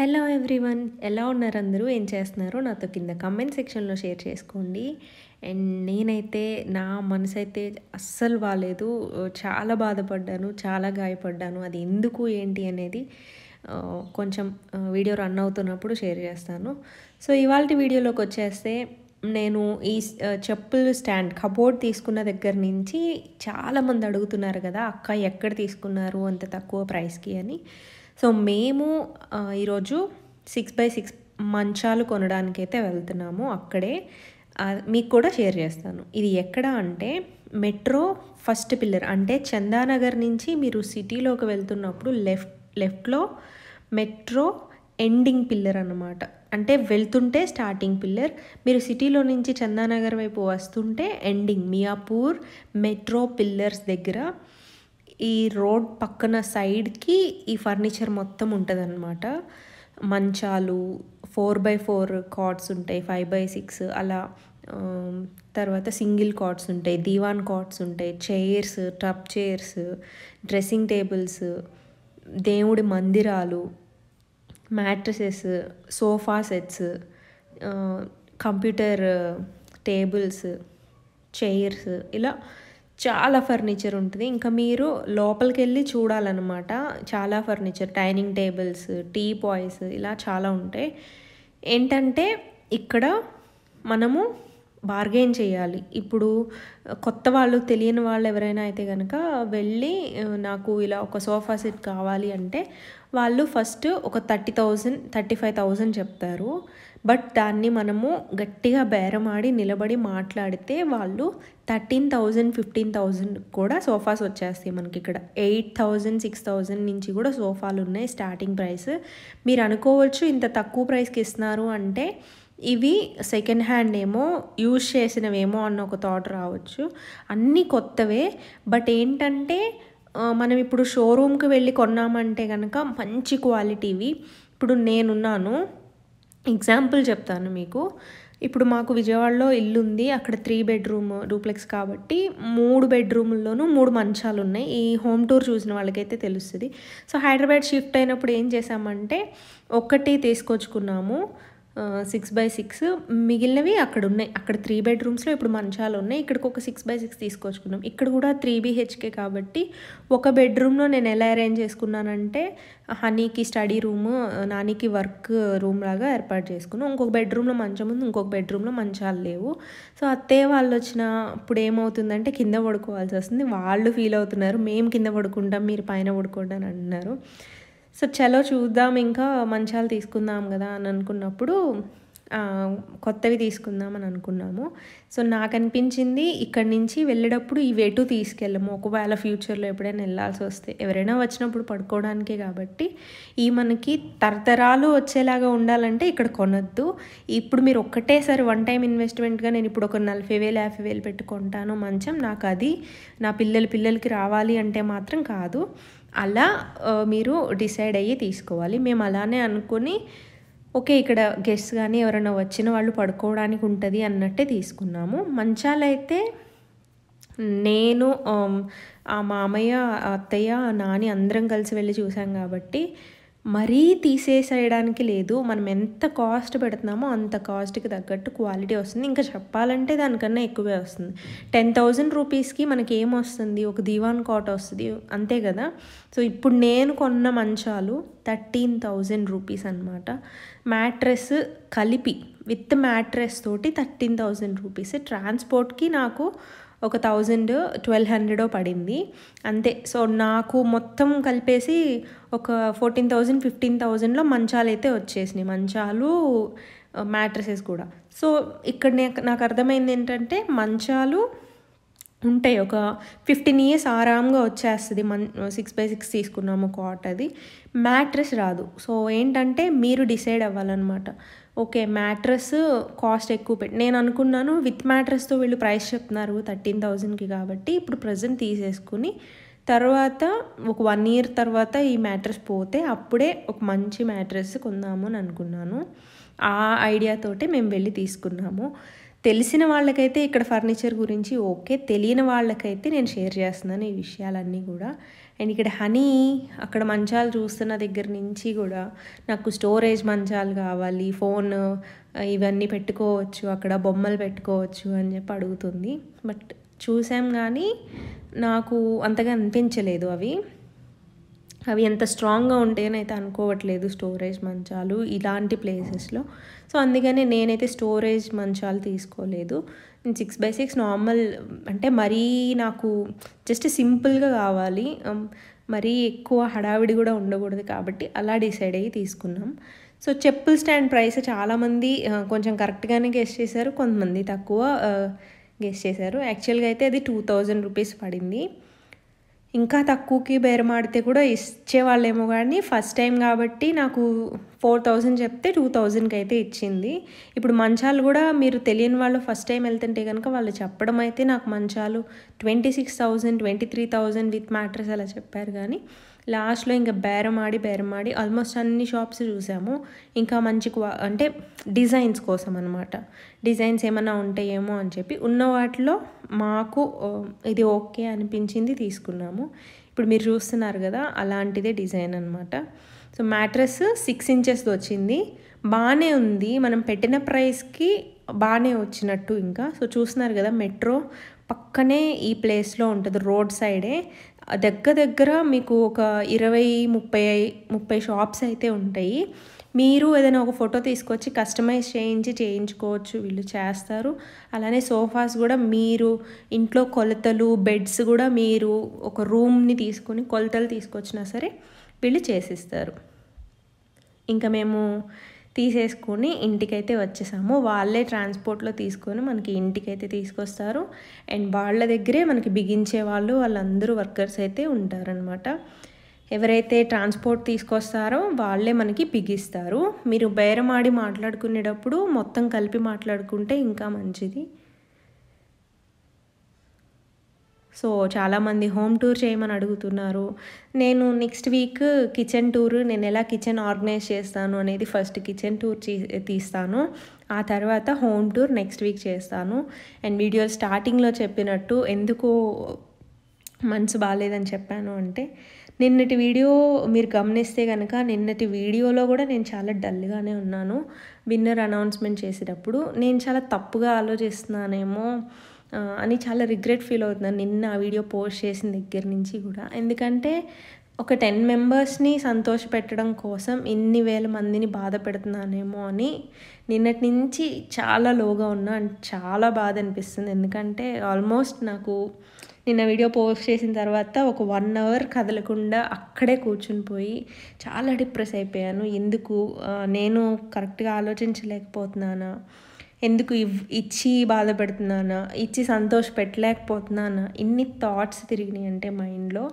hello everyone ఎలా ఉన్నారు అందరూ ఏం చేస్తున్నారు నాతో కింద కమెంట్ సెక్షన్లో షేర్ చేసుకోండి అండ్ నేనైతే నా మనసు అయితే అస్సలు బాగాలేదు చాలా బాధపడ్డాను చాలా గాయపడ్డాను అది ఎందుకు ఏంటి అనేది కొంచెం వీడియో రన్ అవుతున్నప్పుడు షేర్ చేస్తాను సో ఇవాళ వీడియోలోకి వచ్చేస్తే నేను ఈ చెప్పులు స్టాండ్ కబోర్డ్ తీసుకున్న దగ్గర నుంచి చాలామంది అడుగుతున్నారు కదా అక్క ఎక్కడ తీసుకున్నారు అంత తక్కువ ప్రైస్కి అని సో మేము ఈరోజు సిక్స్ బై సిక్స్ మంచాలు కొనడానికి అయితే వెళ్తున్నాము అక్కడే మీకు కూడా షేర్ చేస్తాను ఇది ఎక్కడ అంటే మెట్రో ఫస్ట్ పిల్లర్ అంటే చందానగర్ నుంచి మీరు సిటీలోకి వెళ్తున్నప్పుడు లెఫ్ట్ లెఫ్ట్లో మెట్రో ఎండింగ్ పిల్లర్ అనమాట అంటే వెళ్తుంటే స్టార్టింగ్ పిల్లర్ మీరు సిటీలో నుంచి చందానగర్ వైపు వస్తుంటే ఎండింగ్ మియాపూర్ మెట్రో పిల్లర్స్ దగ్గర ఈ రోడ్ పక్కన సైడ్కి ఈ ఫర్నిచర్ మొత్తం అనమాట మంచాలు ఫోర్ బై ఫోర్ కార్డ్స్ ఉంటాయి ఫైవ్ బై సిక్స్ అలా తర్వాత సింగిల్ కార్డ్స్ ఉంటాయి దీవాన్ కార్డ్స్ ఉంటాయి chairs tub chairs dressing tables దేవుడి మందిరాలు mattresses sofa sets computer tables chairs ఇలా చాలా ఫర్నిచర్ ఉంటుంది ఇంకా మీరు లోపలికి వెళ్ళి చూడాలన్నమాట చాలా furniture dining tables teapoys ఇలా చాలా ఉంటాయి ఏంటంటే ఇక్కడ మనము బార్గెయిన్ చేయాలి ఇప్పుడు కొత్త వాళ్ళు తెలియని వాళ్ళు ఎవరైనా అయితే కనుక వెళ్ళి నాకు ఇలా ఒక సోఫా సెట్ కావాలి అంటే వాళ్ళు ఫస్ట్ ఒక thirty thousand thirty five thousand చెప్తారు బట్ దాన్ని మనము గట్టిగా బేరమాడి నిలబడి మాట్లాడితే వాళ్ళు థర్టీన్ థౌజండ్ ఫిఫ్టీన్ థౌజండ్ కూడా సోఫాస్ వచ్చేస్తాయి మనకి ఇక్కడ ఎయిట్ థౌజండ్ సిక్స్ థౌజండ్ నుంచి కూడా సోఫాలు ఉన్నాయి స్టార్టింగ్ ప్రైస్ మీరు అనుకోవచ్చు ఇంత తక్కువ ప్రైస్కి ఇస్తున్నారు అంటే ఇవి సెకండ్ హ్యాండ్ ఏమో యూజ్ చేసినవేమో అన్న ఒక థాట్ రావచ్చు అన్నీ కొత్తవే బట్ ఏంటంటే మనం ఇప్పుడు షోరూమ్కి వెళ్ళి కొన్నామంటే కనుక మంచి క్వాలిటీవి ఇప్పుడు నేనున్నాను ఎగ్జాంపుల్ చెప్తాను మీకు ఇప్పుడు మాకు విజయవాడలో ఇల్లు ఉంది అక్కడ త్రీ బెడ్రూమ్ డూప్లెక్స్ కాబట్టి మూడు బెడ్రూముల్లోనూ మూడు మంచాలు ఉన్నాయి ఈ హోమ్ టూర్ చూసిన వాళ్ళకైతే తెలుస్తుంది సో హైదరాబాద్ షిఫ్ట్ అయినప్పుడు ఏం చేసామంటే ఒక్కటి తీసుకొచ్చుకున్నాము సిక్స్ బై సిక్స్ మిగిలినవి అక్కడ ఉన్నాయి అక్కడ త్రీ బెడ్రూమ్స్లో ఇప్పుడు మంచాలు ఉన్నాయి ఇక్కడికి ఒక సిక్స్ బై సిక్స్ తీసుకొచ్చుకున్నాం ఇక్కడ కూడా త్రీ బీహెచ్కే కాబట్టి ఒక బెడ్రూమ్లో నేను ఎలా అరేంజ్ చేసుకున్నానంటే హనీకి స్టడీ రూమ్ నానికి వర్క్ రూమ్ లాగా ఏర్పాటు చేసుకున్నాం ఇంకొక బెడ్రూమ్లో మంచం ఉంది ఇంకొక బెడ్రూమ్లో మంచాలు లేవు సో అత్తయ్య వాళ్ళు వచ్చిన ఇప్పుడు ఏమవుతుందంటే కింద పడుకోవాల్సి వస్తుంది వాళ్ళు ఫీల్ అవుతున్నారు మేము కింద పడుకుంటాం మీరు పైన పడుకోండి అని అంటున్నారు సో చలో చూద్దాం ఇంకా మంచాలు తీసుకుందాం కదా అని అనుకున్నప్పుడు కొత్తవి తీసుకుందాం అని అనుకున్నాము సో నాకు అనిపించింది ఇక్కడి నుంచి వెళ్ళేటప్పుడు ఇవి ఎటు తీసుకెళ్ళము ఒకవేళ ఫ్యూచర్లో ఎప్పుడైనా వెళ్ళాల్సి వస్తే ఎవరైనా వచ్చినప్పుడు పడుకోవడానికే కాబట్టి ఈ మనకి తరతరాలు వచ్చేలాగా ఉండాలంటే ఇక్కడ కొనొద్దు ఇప్పుడు మీరు ఒక్కటేసారి వన్ టైం ఇన్వెస్ట్మెంట్గా నేను ఇప్పుడు ఒక నలభై వేలు యాభై వేలు పెట్టుకుంటాను మంచం నాకు అది నా పిల్లలు పిల్లలకి రావాలి అంటే మాత్రం కాదు అలా మీరు డిసైడ్ అయ్యి తీసుకోవాలి మేము అలానే అనుకుని ఓకే ఇక్కడ గెస్ట్ కానీ ఎవరైనా వచ్చిన వాళ్ళు పడుకోవడానికి ఉంటుంది అన్నట్టే తీసుకున్నాము మంచాలైతే నేను ఆ మామయ్య అత్తయ్య నాని అందరం కలిసి వెళ్ళి చూసాం కాబట్టి మరీ తీసేసేయడానికి లేదు మనం ఎంత కాస్ట్ పెడుతున్నామో అంత కాస్ట్కి తగ్గట్టు క్వాలిటీ వస్తుంది ఇంకా చెప్పాలంటే దానికన్నా ఎక్కువే వస్తుంది టెన్ థౌజండ్ రూపీస్కి మనకి ఏం వస్తుంది ఒక దివాన్ కాట్ వస్తుంది అంతే కదా సో ఇప్పుడు నేను కొన్న మంచాలు థర్టీన్ థౌజండ్ రూపీస్ అనమాట మ్యాట్రెస్ కలిపి విత్ మ్యాట్రెస్ తోటి థర్టీన్ థౌజండ్ రూపీస్ ట్రాన్స్పోర్ట్కి నాకు ఒక థౌజండ్ ట్వెల్వ్ హండ్రెడో పడింది అంతే సో నాకు మొత్తం కలిపేసి ఒక ఫోర్టీన్ థౌజండ్ ఫిఫ్టీన్ థౌజండ్లో మంచాలు అయితే వచ్చేసినాయి మంచాలు మ్యాట్రసెస్ కూడా సో ఇక్కడ నాకు అర్థమైంది ఏంటంటే మంచాలు ఉంటాయి ఒక ఫిఫ్టీన్ ఇయర్స్ ఆరామ్గా వచ్చేస్తుంది మన్ సిక్స్ బై సిక్స్ తీసుకున్నాము కాట్ అది మ్యాట్రెస్ రాదు సో ఏంటంటే మీరు డిసైడ్ అవ్వాలన్నమాట ఓకే మ్యాట్రెస్ కాస్ట్ ఎక్కువ పెట్టి నేను అనుకున్నాను విత్ మ్యాట్రెస్తో వీళ్ళు ప్రైస్ చెప్తున్నారు థర్టీన్ థౌజండ్కి కాబట్టి ఇప్పుడు ప్రజెంట్ తీసేసుకుని తర్వాత ఒక వన్ ఇయర్ తర్వాత ఈ మ్యాట్రెస్ పోతే అప్పుడే ఒక మంచి మ్యాట్రెస్ కొందాము అని అనుకున్నాను ఆ ఐడియాతోటే మేము వెళ్ళి తీసుకున్నాము తెలిసిన వాళ్ళకైతే ఇక్కడ ఫర్నిచర్ గురించి ఓకే తెలియని వాళ్ళకైతే నేను షేర్ చేస్తున్నాను ఈ విషయాలన్నీ కూడా అండ్ ఇక్కడ హనీ అక్కడ మంచాలు చూస్తున్న దగ్గర నుంచి కూడా నాకు స్టోరేజ్ మంచాలు కావాలి ఫోన్ ఇవన్నీ పెట్టుకోవచ్చు అక్కడ బొమ్మలు పెట్టుకోవచ్చు అని చెప్పి అడుగుతుంది బట్ చూసాం కానీ నాకు అంతగా అనిపించలేదు అవి అవి ఎంత స్ట్రాంగ్గా ఉంటాయనైతే అనుకోవట్లేదు స్టోరేజ్ మంచాలు ఇలాంటి ప్లేసెస్లో సో అందుకనే నేనైతే స్టోరేజ్ మంచాలు తీసుకోలేదు సిక్స్ బై సిక్స్ నార్మల్ అంటే మరీ నాకు జస్ట్ సింపుల్గా కావాలి మరీ ఎక్కువ హడావిడి కూడా ఉండకూడదు కాబట్టి అలా డిసైడ్ అయ్యి తీసుకున్నాం సో చెప్పుల్ స్టాండ్ ప్రైస్ చాలామంది కొంచెం కరెక్ట్గానే గెస్ట్ చేశారు కొంతమంది తక్కువ గెస్ట్ చేశారు యాక్చువల్గా అయితే అది టూ థౌజండ్ రూపీస్ పడింది ఇంకా తక్కువకి బేరమాడితే కూడా ఇచ్చేవాళ్ళేమో కానీ ఫస్ట్ టైం కాబట్టి నాకు ఫోర్ థౌజండ్ చెప్తే టూ థౌజండ్కి అయితే ఇచ్చింది ఇప్పుడు మంచాలు కూడా మీరు తెలియని వాళ్ళు ఫస్ట్ టైం వెళ్తుంటే కనుక వాళ్ళు చెప్పడం అయితే నాకు మంచాలు twenty six thousand twenty three thousand with mattress అలా చెప్పారు కానీ లాస్ట్లో ఇంకా బేరమాడి బేరమాడి ఆల్మోస్ట్ అన్ని షాప్స్ చూసాము ఇంకా మంచి క్వా అంటే డిజైన్స్ కోసం అనమాట డిజైన్స్ ఏమైనా ఉంటాయేమో అని చెప్పి ఉన్న వాటిలో మాకు ఇది ఓకే అనిపించింది తీసుకున్నాము ఇప్పుడు మీరు చూస్తున్నారు కదా అలాంటిదే డిజైన్ అనమాట సో మ్యాట్రస్ సిక్స్ ఇంచెస్ది వచ్చింది బాగానే ఉంది మనం పెట్టిన ప్రైస్కి బాగానే వచ్చినట్టు ఇంకా సో చూస్తున్నారు కదా మెట్రో పక్కనే ఈ ప్లేస్లో ఉంటుంది రోడ్ సైడే దగ్గర దగ్గర మీకు ఒక ఇరవై ముప్పై ముప్పై షాప్స్ అయితే ఉంటాయి మీరు ఏదైనా ఒక ఫోటో తీసుకొచ్చి కస్టమైజ్ చేయించి చేయించుకోవచ్చు వీళ్ళు చేస్తారు అలానే సోఫాస్ కూడా మీరు ఇంట్లో కొలతలు బెడ్స్ కూడా మీరు ఒక రూమ్ని తీసుకొని కొలతలు తీసుకొచ్చినా సరే వీళ్ళు చేసిస్తారు ఇంకా మేము తీసేసుకుని ఇంటికైతే వచ్చేసాము వాళ్ళే ట్రాన్స్పోర్ట్లో తీసుకొని మనకి ఇంటికైతే తీసుకొస్తారు అండ్ వాళ్ళ దగ్గరే మనకి బిగించే వాళ్ళు వాళ్ళందరూ వర్కర్స్ అయితే ఉంటారనమాట ఎవరైతే ట్రాన్స్పోర్ట్ తీసుకొస్తారో వాళ్ళే మనకి బిగిస్తారు మీరు బేరమాడి మాట్లాడుకునేటప్పుడు మొత్తం కలిపి మాట్లాడుకుంటే ఇంకా మంచిది సో చాలామంది హోమ్ టూర్ చేయమని అడుగుతున్నారు నేను నెక్స్ట్ వీక్ కిచెన్ టూర్ నేను ఎలా కిచెన్ ఆర్గనైజ్ చేస్తాను అనేది ఫస్ట్ కిచెన్ టూర్ తీస్తాను ఆ తర్వాత హోమ్ టూర్ నెక్స్ట్ వీక్ చేస్తాను అండ్ వీడియో స్టార్టింగ్లో చెప్పినట్టు ఎందుకు మనసు బాగాలేదని చెప్పాను అంటే నిన్నటి వీడియో మీరు గమనిస్తే కనుక నిన్నటి వీడియోలో కూడా నేను చాలా డల్గానే ఉన్నాను విన్నర్ అనౌన్స్మెంట్ చేసేటప్పుడు నేను చాలా తప్పుగా ఆలోచిస్తున్నానేమో అని చాలా రిగ్రెట్ ఫీల్ అవుతున్నాను నిన్న ఆ వీడియో పోస్ట్ చేసిన దగ్గర నుంచి కూడా ఎందుకంటే ఒక టెన్ మెంబర్స్ని సంతోష పెట్టడం కోసం ఇన్ని వేల మందిని బాధ పెడుతున్నానేమో అని నిన్నటి నుంచి చాలా లోగా ఉన్నా చాలా బాధ అనిపిస్తుంది ఎందుకంటే ఆల్మోస్ట్ నాకు నిన్న వీడియో పోస్ట్ చేసిన తర్వాత ఒక వన్ అవర్ కదలకుండా అక్కడే కూర్చుని పోయి చాలా డిప్రెస్ అయిపోయాను ఎందుకు నేను కరెక్ట్గా ఆలోచించలేకపోతున్నానా ఎందుకు ఇచ్చి బాధపడుతున్నానా ఇచ్చి సంతోష పెట్టలేకపోతున్నానా ఇన్ని థాట్స్ తిరిగినాయి అంటే మైండ్లో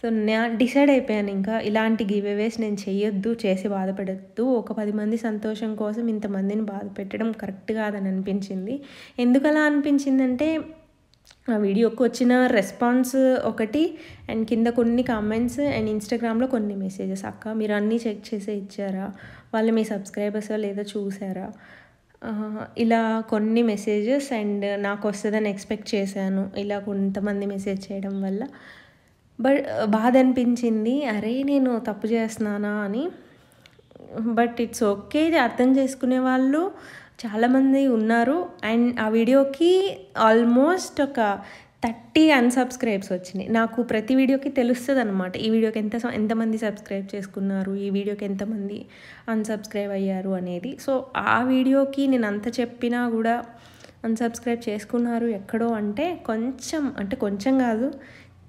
సో నా డిసైడ్ అయిపోయాను ఇంకా ఇలాంటి గివేవేస్ నేను చేయొద్దు చేసి బాధపడద్దు ఒక పది మంది సంతోషం కోసం ఇంతమందిని బాధ పెట్టడం కరెక్ట్ కాదని అనిపించింది ఎందుకు అలా అనిపించిందంటే ఆ వీడియోకి వచ్చిన రెస్పాన్స్ ఒకటి అండ్ కింద కొన్ని కామెంట్స్ అండ్ ఇన్స్టాగ్రామ్లో కొన్ని మెసేజెస్ అక్క మీరు అన్నీ చెక్ చేసే ఇచ్చారా వాళ్ళు మీ సబ్స్క్రైబర్స్ లేదో చూసారా ఇలా కొన్ని మెసేజెస్ అండ్ నాకు వస్తుందని ఎక్స్పెక్ట్ చేశాను ఇలా కొంతమంది మెసేజ్ చేయడం వల్ల బట్ uh, బాధ అనిపించింది అరే నేను తప్పు చేస్తున్నానా అని బట్ ఇట్స్ ఓకే ఇది అర్థం చేసుకునే వాళ్ళు చాలామంది ఉన్నారు అండ్ ఆ వీడియోకి ఆల్మోస్ట్ ఒక థర్టీ అన్సబ్స్క్రైబ్స్ వచ్చినాయి నాకు ప్రతి వీడియోకి తెలుస్తుంది అనమాట ఈ వీడియోకి ఎంత ఎంతమంది సబ్స్క్రైబ్ చేసుకున్నారు ఈ వీడియోకి ఎంతమంది అన్సబ్స్క్రైబ్ అయ్యారు అనేది సో ఆ వీడియోకి నేను అంత చెప్పినా కూడా అన్సబ్స్క్రైబ్ చేసుకున్నారు ఎక్కడో అంటే కొంచెం అంటే కొంచెం కాదు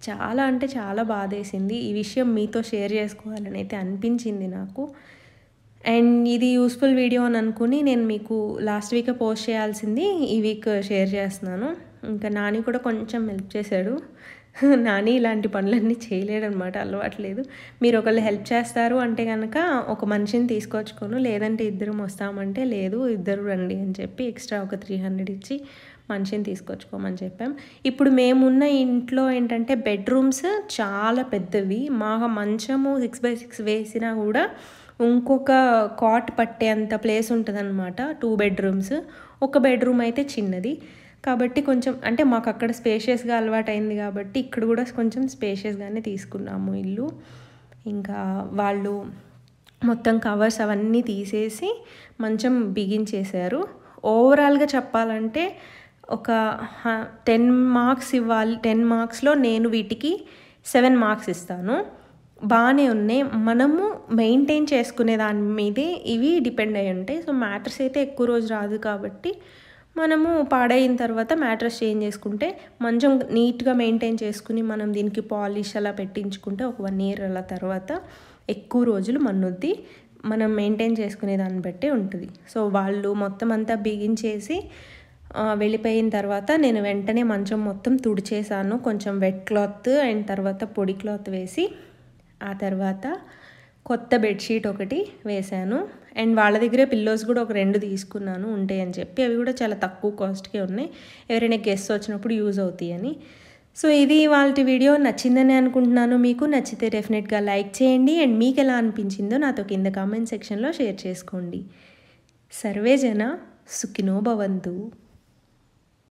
చాలా అంటే చాలా బాధేసింది ఈ విషయం మీతో షేర్ చేసుకోవాలని అయితే అనిపించింది నాకు అండ్ ఇది యూస్ఫుల్ వీడియో అని అనుకుని నేను మీకు లాస్ట్ వీక్ పోస్ట్ చేయాల్సింది ఈ వీక్ షేర్ చేస్తున్నాను ఇంకా నాని కూడా కొంచెం హెల్ప్ చేశాడు నాని ఇలాంటి పనులన్నీ చేయలేడనమాట అలవాట్లేదు మీరు ఒకళ్ళు హెల్ప్ చేస్తారు అంటే కనుక ఒక మనిషిని తీసుకొచ్చుకోను లేదంటే ఇద్దరం వస్తామంటే లేదు ఇద్దరు రండి అని చెప్పి ఎక్స్ట్రా ఒక త్రీ హండ్రెడ్ ఇచ్చి మనిషిని తీసుకొచ్చుకోమని చెప్పాం ఇప్పుడు మేమున్న ఇంట్లో ఏంటంటే బెడ్రూమ్స్ చాలా పెద్దవి మా మంచము సిక్స్ బై సిక్స్ వేసినా కూడా ఇంకొక కాట్ పట్టేంత ప్లేస్ ఉంటుందన్నమాట టూ బెడ్రూమ్స్ ఒక బెడ్రూమ్ అయితే చిన్నది కాబట్టి కొంచెం అంటే మాకు అక్కడ స్పేషియస్గా అలవాటైంది కాబట్టి ఇక్కడ కూడా కొంచెం స్పేషియస్గానే తీసుకున్నాము ఇల్లు ఇంకా వాళ్ళు మొత్తం కవర్స్ అవన్నీ తీసేసి మంచం బిగించేశారు ఓవరాల్గా చెప్పాలంటే ఒక టెన్ మార్క్స్ ఇవ్వాలి టెన్ మార్క్స్లో నేను వీటికి సెవెన్ మార్క్స్ ఇస్తాను బాగానే ఉన్నాయి మనము మెయింటైన్ చేసుకునే దాని మీదే ఇవి డిపెండ్ అయి ఉంటాయి సో మ్యాటర్స్ అయితే ఎక్కువ రోజు రాదు కాబట్టి మనము పాడైన తర్వాత మ్యాట్రస్ చేంజ్ చేసుకుంటే మంచం నీట్గా మెయింటైన్ చేసుకుని మనం దీనికి పాలిష్ అలా పెట్టించుకుంటే ఒక వన్ ఇయర్ అలా తర్వాత ఎక్కువ రోజులు మన్నుద్ది మనం మెయింటైన్ చేసుకునే దాన్ని బట్టి ఉంటుంది సో వాళ్ళు మొత్తం అంతా బిగించేసి వెళ్ళిపోయిన తర్వాత నేను వెంటనే మంచం మొత్తం తుడిచేసాను కొంచెం వెట్ క్లాత్ అండ్ తర్వాత పొడి క్లాత్ వేసి ఆ తర్వాత కొత్త బెడ్షీట్ ఒకటి వేశాను అండ్ వాళ్ళ దగ్గరే పిల్లోస్ కూడా ఒక రెండు తీసుకున్నాను ఉంటాయి అని చెప్పి అవి కూడా చాలా తక్కువ కాస్ట్కే ఉన్నాయి ఎవరైనా గెస్ట్ వచ్చినప్పుడు యూజ్ అవుతాయి అని సో ఇది వాళ్ళ వీడియో నచ్చిందని అనుకుంటున్నాను మీకు నచ్చితే డెఫినెట్గా లైక్ చేయండి అండ్ మీకు ఎలా అనిపించిందో నాతో కింద కామెంట్ సెక్షన్లో షేర్ చేసుకోండి సర్వే జన సుఖినో భవంతు